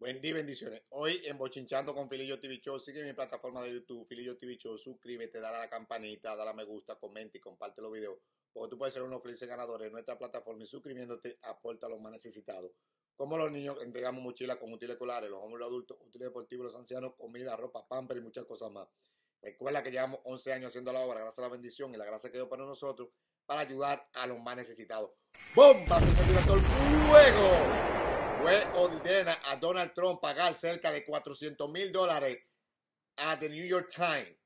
Buen día, bendiciones. Hoy en Bochinchando con Filillo TV Show, sigue mi plataforma de YouTube, Filillo TV Show, suscríbete, dale a la campanita, dale a me gusta, comenta y comparte los videos, porque tú puedes ser uno de felices ganadores en nuestra plataforma y suscribiéndote aporta a los más necesitados. Como los niños, entregamos mochilas con útiles escolares, los hombres, los adultos, útiles deportivos, los ancianos, comida, ropa, pamper y muchas cosas más. Recuerda que llevamos 11 años haciendo la obra, gracias a la bendición y la gracia que dio para nosotros, para ayudar a los más necesitados. ¡Bomba! ¡Se el ¡Fuego! Juez ordena a Donald Trump pagar cerca de 400 mil dólares a The New York Times.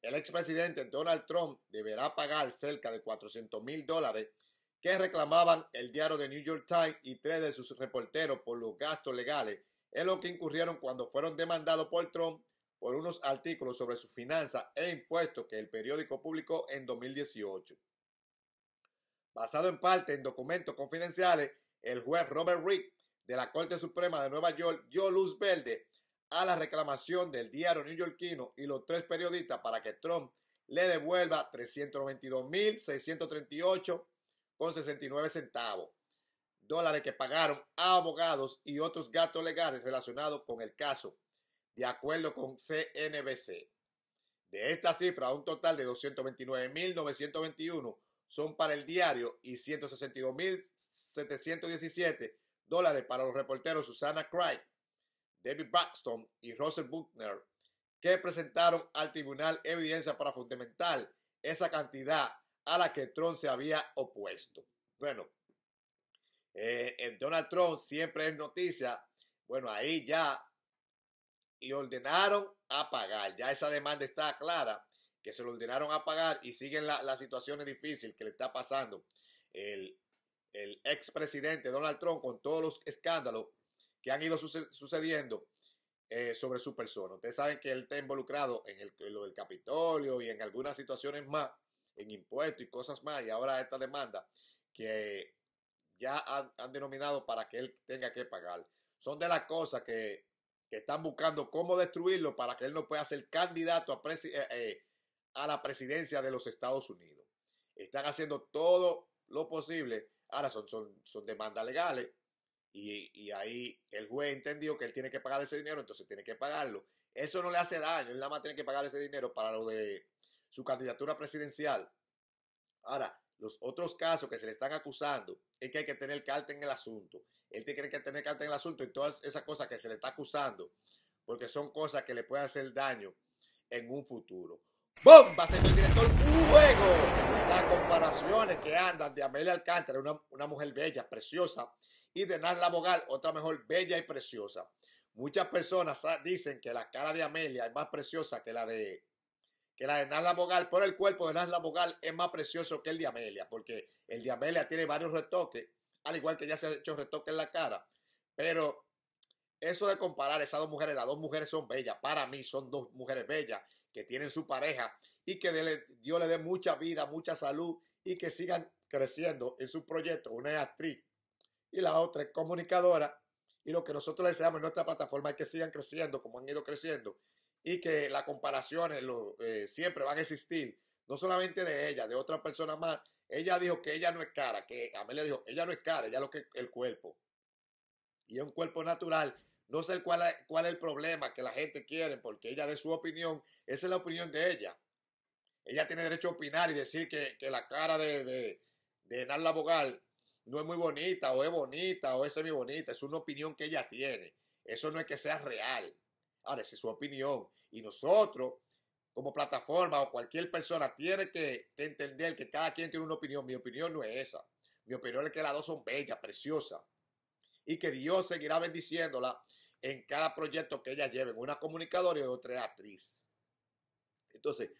El expresidente Donald Trump deberá pagar cerca de 400 mil dólares que reclamaban el diario The New York Times y tres de sus reporteros por los gastos legales en lo que incurrieron cuando fueron demandados por Trump por unos artículos sobre sus finanzas e impuestos que el periódico publicó en 2018. Basado en parte en documentos confidenciales, el juez Robert Rick de la Corte Suprema de Nueva York dio luz verde a la reclamación del diario Yorkino y los tres periodistas para que Trump le devuelva 392.638,69 centavos dólares que pagaron a abogados y otros gastos legales relacionados con el caso, de acuerdo con CNBC. De esta cifra, un total de 229.921 son para el diario y 162.717 dólares para los reporteros Susana Craig, David Braxton y Russell Buckner, que presentaron al tribunal evidencia para fundamentar esa cantidad a la que Trump se había opuesto. Bueno, el eh, Donald Trump siempre es noticia. Bueno, ahí ya y ordenaron a pagar. Ya esa demanda está clara, que se lo ordenaron a pagar y siguen las la situaciones difíciles que le está pasando el, el expresidente Donald Trump con todos los escándalos que han ido sucediendo eh, sobre su persona. Ustedes saben que él está involucrado en, lo del Capitolio y en algunas situaciones más, en impuestos y cosas más, y ahora esta demanda que ya han, denominado para que él tenga que pagar. Son de las cosas que, están buscando cómo destruirlo para que él no pueda ser candidato a eh, eh, la presidencia de los Estados Unidos. Están haciendo todo lo posible Ahora son, son, son demandas legales y, y, ahí el juez entendió que él tiene que pagar ese dinero, entonces tiene que pagarlo. Eso no le hace daño, él nada más tiene que pagar ese dinero para lo de su candidatura presidencial. Ahora, los otros casos que se le están acusando es que hay que tener carta en el asunto. Él tiene que tener carta en el asunto y todas esas cosas que se le está acusando, porque son cosas que le pueden hacer daño en un futuro. ¡Bomba, señor director! juego. Las comparaciones que andan de Amelia Alcántara, una, mujer bella, preciosa, y de Nazla Bogal, otra mejor bella y preciosa. Muchas personas dicen que la cara de Amelia es más preciosa que la de que la de Bogal, pero el cuerpo de Nasla Bogal es más precioso que el de Amelia, porque el de Amelia tiene varios retoques, al igual que ya se ha hecho retoque en la cara. Pero eso de comparar esas dos mujeres, las dos mujeres son bellas, para mí son dos mujeres bellas, que tienen su pareja y que Dios le dé mucha vida, mucha salud y que sigan creciendo en su proyecto. Una es actriz y la otra es comunicadora. Y lo que nosotros le deseamos en nuestra plataforma es que sigan creciendo como han ido creciendo y que las comparaciones eh, siempre van a existir, no solamente de ella, de otra persona más. Ella dijo que ella no es cara, que a mí le dijo, ella no es cara, ella lo que es el cuerpo. Y es un cuerpo natural no sé cuál es, el problema que la gente quiere, porque ella de su opinión, esa es la opinión de ella. Ella tiene derecho a opinar y decir que, la cara de, de, Narla no es muy bonita, o es bonita, o es semi bonita. Es una opinión que ella tiene. Eso no es que sea real. Ahora, esa es su opinión. Y nosotros, como plataforma o cualquier persona, tiene que, que, entender que cada quien tiene una opinión. Mi opinión no es esa. Mi opinión es que las dos son bellas, preciosas. Y que Dios seguirá bendiciéndola en cada proyecto que ella lleven, una comunicadora y otra actriz. Entonces,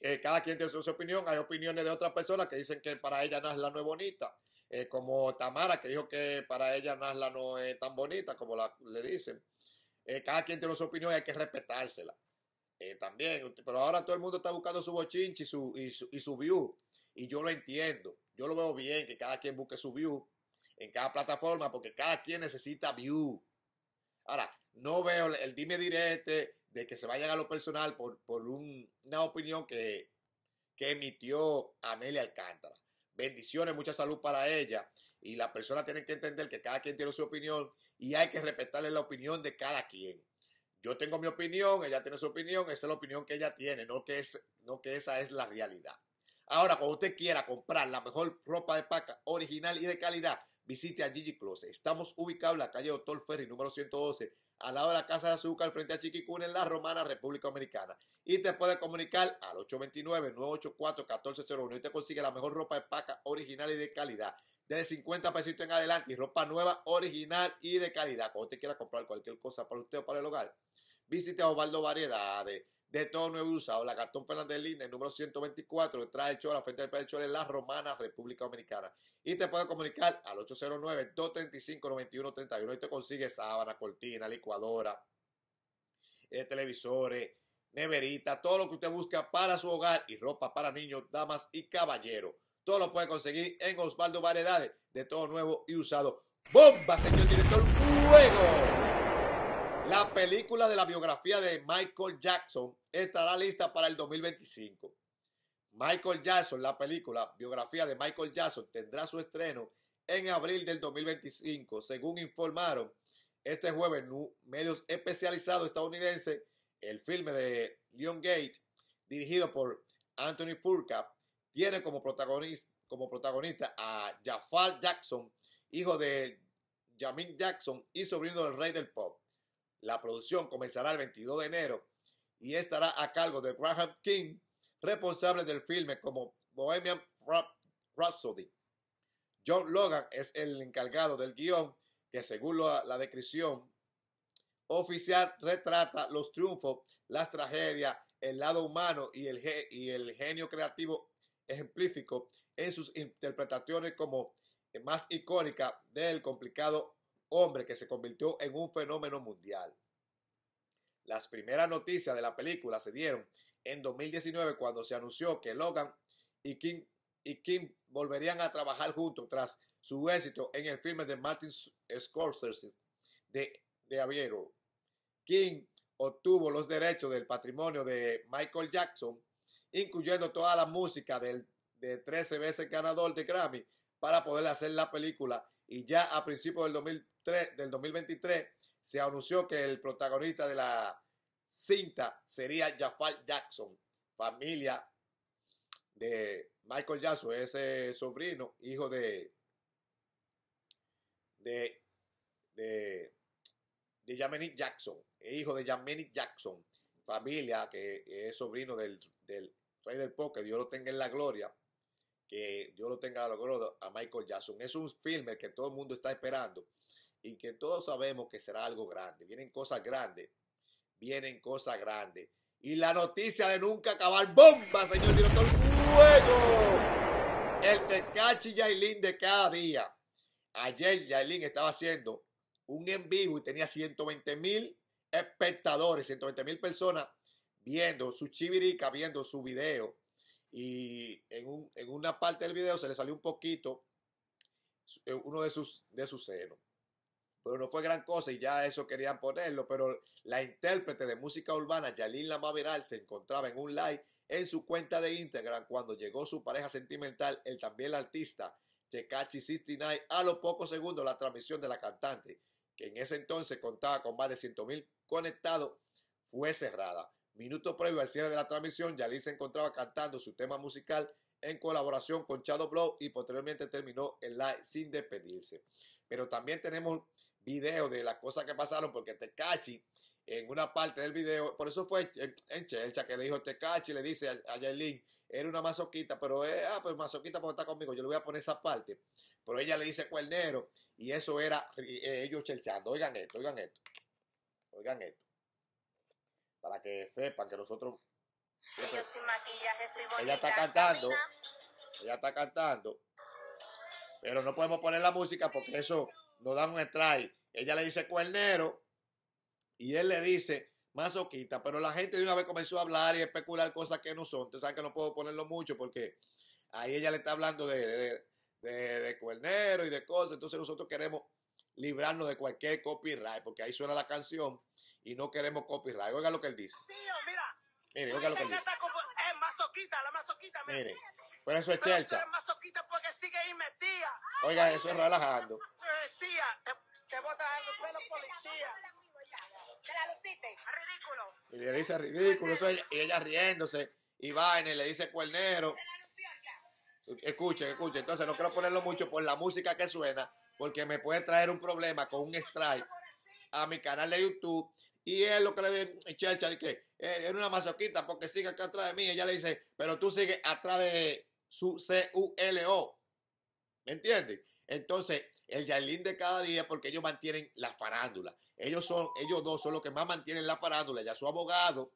eh, cada quien tiene su, opinión, hay opiniones de otras personas que dicen que para ella Nasla no es bonita, eh, como Tamara que dijo que para ella Nasla no es eh, tan bonita como la, le dicen. cada quien tiene su opinión y hay que respetársela. también, pero ahora todo el mundo está buscando su bochinchi su, y, su, y su view, y yo lo entiendo, yo lo veo bien que cada quien busque su view en cada plataforma porque cada quien necesita view Ahora, no veo el dime directo de que se vaya a lo personal por, una opinión que, que emitió Amelia Alcántara. Bendiciones, mucha salud para ella. Y la persona tiene que entender que cada quien tiene su opinión y hay que respetarle la opinión de cada quien. Yo tengo mi opinión, ella tiene su opinión, esa es la opinión que ella tiene, no que, es, no que esa es la realidad. Ahora, cuando usted quiera comprar la mejor ropa de paca original y de calidad, visite a Gigi Close. Estamos ubicados en la calle Doctor Ferry, número 112, al lado de la Casa de Azúcar, frente a Chiquicuna, en la Romana, República Americana. Y te puedes comunicar al 829-984-1401 y te consigue la mejor ropa de paca original y de calidad. Desde 50 pesitos en adelante y ropa nueva, original y de calidad. Cuando usted quiera comprar cualquier cosa para usted o para el hogar, visite a Osvaldo Variedades de todo nuevo usado. La Gastón Fernández el número 124, detrás de Chola, frente al Pedro en La Romana, República Dominicana. Y te puede comunicar al 809-235-9131 y te consigue sábana, cortina, licuadora, eh, televisores, neverita, todo lo que usted busca para su hogar y ropa para niños, damas y caballeros. Todo lo puede conseguir en Osvaldo Variedades, de todo nuevo y usado. ¡Bomba, señor director! ¡Fuego! La película de la biografía de Michael Jackson estará lista para el 2025. Michael Jackson, la película biografía de Michael Jackson, tendrá su estreno en abril del 2025, según informaron este jueves medios especializados estadounidenses. El filme de Leon Gate, dirigido por Anthony Furca, tiene como protagonista, como protagonista a Jafar Jackson, hijo de Jamin Jackson y sobrino del rey del pop. La producción comenzará el 22 de enero y estará a cargo de Graham King, responsable del filme como Bohemian Rhapsody. John Logan es el encargado del guión que según la, descripción oficial retrata los triunfos, las tragedias, el lado humano y el, y el genio creativo ejemplífico en sus interpretaciones como más icónica del complicado hombre que se convirtió en un fenómeno mundial. Las primeras noticias de la película se dieron en 2019 cuando se anunció que Logan y Kim, y Kim volverían a trabajar juntos tras su éxito en el filme de Martin Scorsese de, de Aviero. Kim obtuvo los derechos del patrimonio de Michael Jackson, incluyendo toda la música del de 13 veces ganador de Grammy, para poder hacer la película. Y ya a principios del 2019 del 2023 se anunció que el protagonista de la cinta sería Jafar Jackson, familia de Michael Jackson, ese sobrino, hijo de, de, de, de Jackson, hijo de Yamenick Jackson, familia que es sobrino del, del rey del pop, que Dios lo tenga en la gloria, que Dios lo tenga a la gloria a Michael Jackson. Es un filme que todo el mundo está esperando y que todos sabemos que será algo grande. Vienen cosas grandes, vienen cosas grandes. Y la noticia de nunca acabar, bomba, señor director, fuego. El Tecachi Yailin de cada día. Ayer Yailin estaba haciendo un en vivo y tenía 120 mil espectadores, 120 mil personas viendo su chivirica, viendo su video. Y en, una parte del video se le salió un poquito eh, uno de sus, de sus senos pero no fue gran cosa y ya eso querían ponerlo, pero la intérprete de música urbana Yalin Lamaveral, se encontraba en un live en su cuenta de Instagram cuando llegó su pareja sentimental, el también artista Tekachi 69, a los pocos segundos la transmisión de la cantante, que en ese entonces contaba con más de 100 mil conectados, fue cerrada. Minuto previo al cierre de la transmisión, Yalin se encontraba cantando su tema musical en colaboración con Chado Blow y posteriormente terminó el live sin despedirse. Pero también tenemos video de las cosas que pasaron porque Tecachi en una parte del video, por eso fue en Chelcha que le dijo Tecachi, le dice a, Jailin, era una masoquita, pero ah, pues masoquita porque está conmigo, yo le voy a poner esa parte. Pero ella le dice cuernero y eso era ellos chelchando. Oigan esto, oigan esto, oigan esto. Para que sepan que nosotros... ella está cantando, ella está cantando, pero no podemos poner la música porque eso nos dan un strike. Ella le dice cuernero y él le dice masoquita, pero la gente de una vez comenzó a hablar y especular cosas que no son. Entonces, saben que no puedo ponerlo mucho porque ahí ella le está hablando de, de, cuernero y de cosas. Entonces, nosotros queremos librarnos de cualquier copyright porque ahí suena la canción y no queremos copyright. Oiga lo que él dice. mira. Mire, oiga lo que él dice. Es masoquita, la masoquita. Mire, pero eso es chelcha. porque sigue metida. Oiga, eso es relajando. Y le dice ridículo. ella, y ella riéndose. Y vaina y le dice cuernero. Escuchen, escuchen. Entonces no quiero ponerlo mucho por la música que suena. Porque me puede traer un problema con un strike a mi canal de YouTube. Y es lo que le dice de que es eh, una masoquita porque sigue acá atrás de mí. Ella le dice, pero tú sigues atrás de su C-U-L-O. ¿Me entiendes? Entonces, el Yailin de cada día, porque ellos mantienen la farándula. Ellos son, ellos dos son los que más mantienen la farándula. Ya su abogado,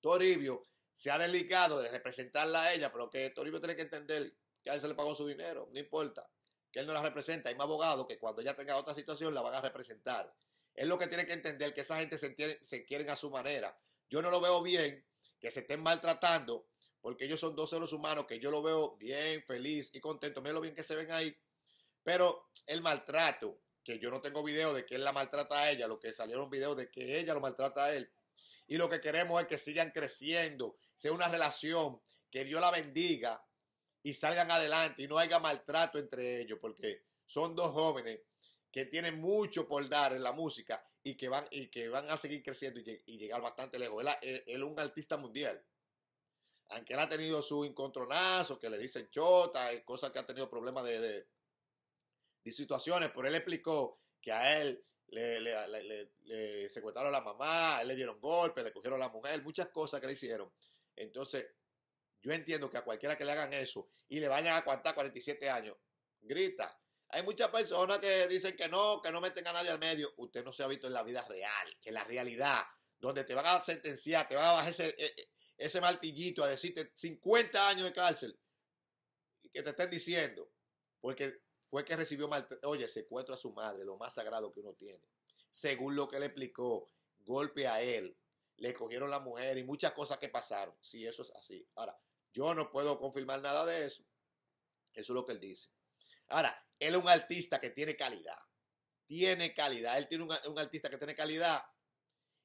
Toribio, se ha delicado de representarla a ella, pero que Toribio tiene que entender que a él se le pagó su dinero, no importa, que él no la representa. Hay más abogados que cuando ella tenga otra situación la van a representar. Es lo que tiene que entender que esa gente se, entiende, se quieren a su manera. Yo no lo veo bien que se estén maltratando, porque ellos son dos seres humanos que yo lo veo bien, feliz y contento. Miren lo bien que se ven ahí. Pero el maltrato, que yo no tengo video de que él la maltrata a ella, lo que salieron videos de que ella lo maltrata a él. Y lo que queremos es que sigan creciendo, sea una relación, que Dios la bendiga y salgan adelante y no haya maltrato entre ellos, porque son dos jóvenes que tienen mucho por dar en la música y que van, y que van a seguir creciendo y, llegar bastante lejos. Él, es un artista mundial. Aunque él ha tenido su encontronazo, que le dicen chota, cosas que ha tenido problemas de de situaciones, pero él explicó que a él le, secuestraron a la mamá, a él le dieron golpes, le cogieron a la mujer, muchas cosas que le hicieron. Entonces, yo entiendo que a cualquiera que le hagan eso y le vayan a aguantar 47 años, grita. Hay muchas personas que dicen que no, que no meten a nadie al medio. Usted no se ha visto en la vida real, en la realidad, donde te van a sentenciar, te van a bajar ese, e, e, ese martillito a decirte 50 años de cárcel y que te estén diciendo. Porque fue que recibió mal Oye, secuestro a su madre, lo más sagrado que uno tiene. Según lo que le explicó, golpe a él, le cogieron la mujer y muchas cosas que pasaron. Si eso es así. Ahora, yo no puedo confirmar nada de eso. Eso es lo que él dice. Ahora, él es un artista que tiene calidad. Tiene calidad. Él tiene un, artista que tiene calidad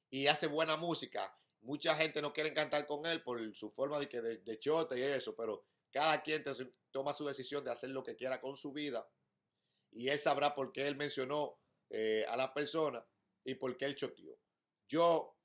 y hace buena música. Mucha gente no quiere cantar con él por su forma de, que de, y eso, pero cada quien toma su decisión de hacer lo que quiera con su vida y él sabrá por qué él mencionó eh, a la persona y por qué él choteó. Yo,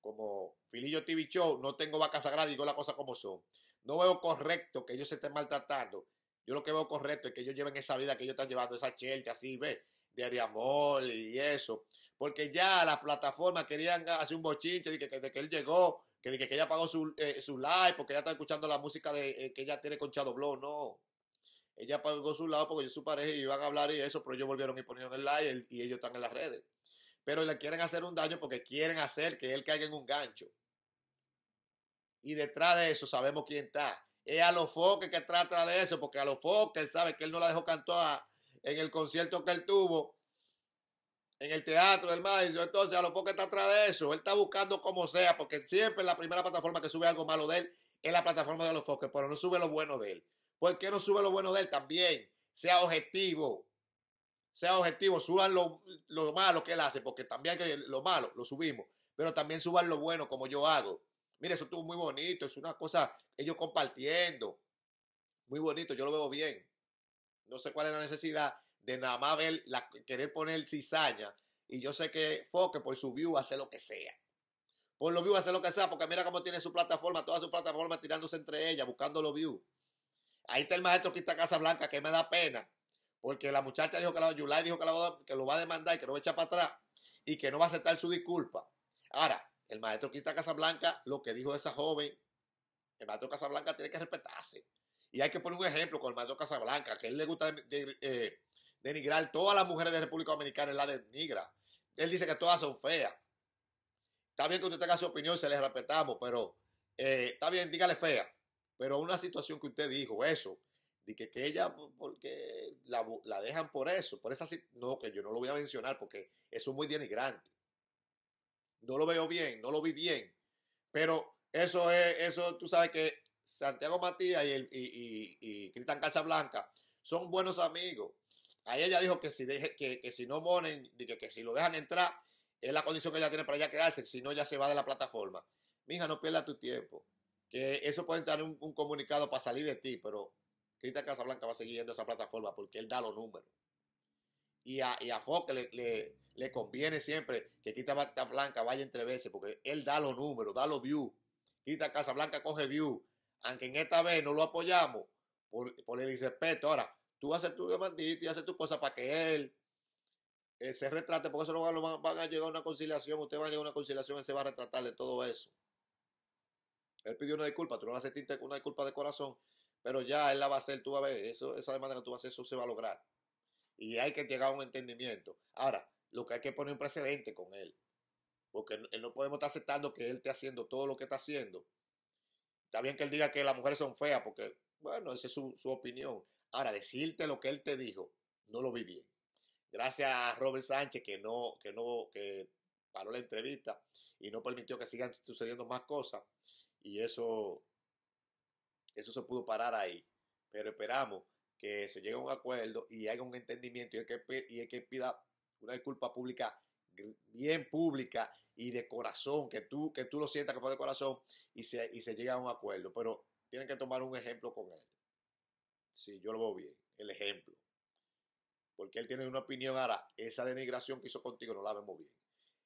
como Filillo TV Show, no tengo vaca sagrada, digo las cosas como son. No veo correcto que ellos se estén maltratando. Yo lo que veo correcto es que ellos lleven esa vida que ellos están llevando, esa chelcha así, ve, de, de, amor y eso. Porque ya las plataformas querían hacer un bochinche de que, de que él llegó que, dice que ella pagó su, eh, su live porque ella está escuchando la música de, eh, que ella tiene con Chado no. Ella pagó su lado porque yo su pareja iban a hablar y eso, pero ellos volvieron y ponieron el live y ellos están en las redes. Pero le quieren hacer un daño porque quieren hacer que él caiga en un gancho. Y detrás de eso sabemos quién está. Es a los foques que trata de eso, porque a los foques él sabe que él no la dejó cantar en el concierto que él tuvo en el teatro del Madison. Entonces, a los poco está atrás de eso. Él está buscando como sea, porque siempre la primera plataforma que sube algo malo de él es la plataforma de los Fox, pero no sube lo bueno de él. ¿Por qué no sube lo bueno de él también? Sea objetivo. Sea objetivo, suban lo, malo que él hace, porque también que lo malo lo subimos, pero también suban lo bueno como yo hago. Mire, eso estuvo muy bonito, es una cosa, ellos compartiendo. Muy bonito, yo lo veo bien. No sé cuál es la necesidad de nada más ver, la, querer poner cizaña. Y yo sé que Foque por su view hace lo que sea. Por lo views hace lo que sea, porque mira cómo tiene su plataforma, Toda su plataforma tirándose entre ellas, buscando los views. Ahí está el maestro que está Casa Blanca, que me da pena, porque la muchacha dijo que la dijo que, lo va a demandar y que no va a echar para atrás y que no va a aceptar su disculpa. Ahora, el maestro que está Blanca. lo que dijo esa joven, el maestro Blanca tiene que respetarse. Y hay que poner un ejemplo con el maestro Blanca. que él le gusta eh, denigrar. Todas las mujeres de República Dominicana la denigra. Él dice que todas son feas. Está bien que usted tenga su opinión, se le respetamos, pero eh, está bien, dígale fea. Pero una situación que usted dijo, eso, de que, que ella, porque la, dejan por eso, por esa no, que yo no lo voy a mencionar porque eso es muy denigrante. No lo veo bien, no lo vi bien. Pero eso es, eso tú sabes que Santiago Matías y, el, y, y, y Cristian Casablanca son buenos amigos Ahí ella dijo que si, deje, que, si no monen, que, que si lo dejan entrar, es la condición que ella tiene para ya quedarse, si no ya se va de la plataforma. Mija, no pierda tu tiempo. Que eso puede entrar un, un comunicado para salir de ti, pero Casa Casablanca va siguiendo esa plataforma porque él da los números. Y a, y a Fox le, le, conviene siempre que Cristian Casablanca vaya entre veces porque él da los números, da los views. Casa Casablanca coge views. Aunque en esta vez no lo apoyamos por, por el irrespeto. Ahora, Tú haces tu demandito y haces tus cosas para que él eh, se retrate, porque eso no van, a llegar a una conciliación, usted va a llegar a una conciliación, él se va a retratar de todo eso. Él pidió una disculpa, tú no la aceptaste una disculpa de corazón, pero ya él la va a hacer, tú vas a ver, eso, esa demanda que tú vas a hacer, eso se va a lograr. Y hay que llegar a un entendimiento. Ahora, lo que hay que poner un precedente con él, porque no podemos estar aceptando que él esté haciendo todo lo que está haciendo. Está bien que él diga que las mujeres son feas, porque, bueno, esa es su, su opinión. Ahora, decirte lo que él te dijo, no lo vi bien. Gracias a Robert Sánchez que no, que no, que paró la entrevista y no permitió que sigan sucediendo más cosas. Y eso, eso se pudo parar ahí. Pero esperamos que se llegue a un acuerdo y haya un entendimiento y hay que, y que pida una disculpa pública bien pública y de corazón, que tú, que tú lo sientas que fue de corazón y se, y se a un acuerdo. Pero tienen que tomar un ejemplo con él. Sí, yo lo veo bien. El ejemplo. Porque él tiene una opinión ahora. Esa denigración que hizo contigo no la vemos bien.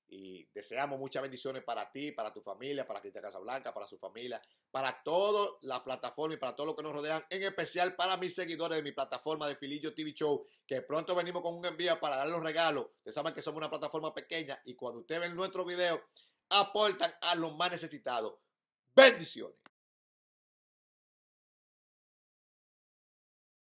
Y deseamos muchas bendiciones para ti, para tu familia, para Cristian Casablanca, para su familia, para todas las plataformas y para todo lo que nos rodean, en especial para mis seguidores de mi plataforma de Filillo TV Show, que pronto venimos con un envío para dar los regalos. Ustedes saben que somos una plataforma pequeña y cuando ustedes ven nuestro video, aportan a los más necesitados. Bendiciones.